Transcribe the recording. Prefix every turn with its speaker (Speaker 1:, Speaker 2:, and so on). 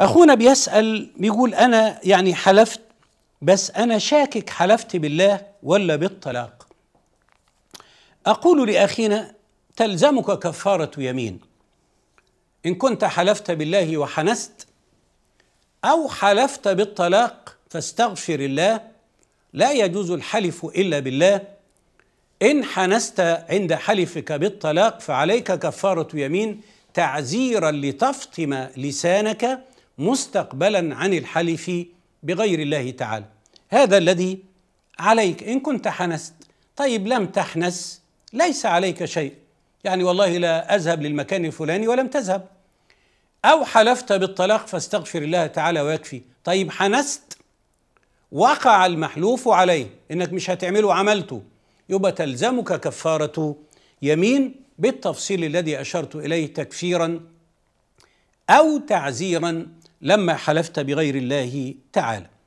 Speaker 1: اخونا بيسال بيقول انا يعني حلفت بس انا شاكك حلفت بالله ولا بالطلاق اقول لاخينا تلزمك كفاره يمين ان كنت حلفت بالله وحنست او حلفت بالطلاق فاستغفر الله لا يجوز الحلف الا بالله ان حنست عند حلفك بالطلاق فعليك كفاره يمين تعزيرا لتفطم لسانك مستقبلا عن الحلف بغير الله تعالى هذا الذي عليك إن كنت حنست طيب لم تحنس ليس عليك شيء يعني والله لا أذهب للمكان الفلاني ولم تذهب أو حلفت بالطلاق فاستغفر الله تعالى ويكفي طيب حنست وقع المحلوف عليه إنك مش هتعمله عملته يبقى تلزمك كفارة يمين بالتفصيل الذي أشرت إليه تكفيرا أو تعزيرا لما حلفت بغير الله تعالى